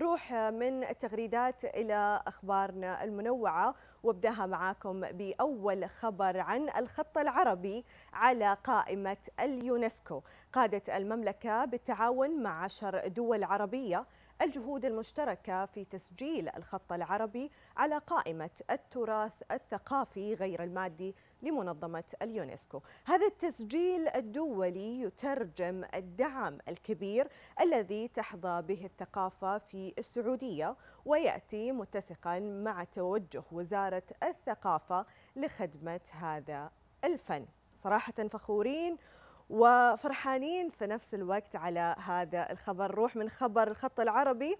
نروح من التغريدات إلى أخبارنا المنوعة وابداها معاكم بأول خبر عن الخط العربي على قائمة اليونسكو قادت المملكة بالتعاون مع عشر دول عربية الجهود المشتركة في تسجيل الخط العربي على قائمة التراث الثقافي غير المادي لمنظمة اليونسكو هذا التسجيل الدولي يترجم الدعم الكبير الذي تحظى به الثقافة في السعودية ويأتي متسقا مع توجه وزارة الثقافة لخدمة هذا الفن صراحة فخورين وفرحانين في نفس الوقت على هذا الخبر روح من خبر الخط العربي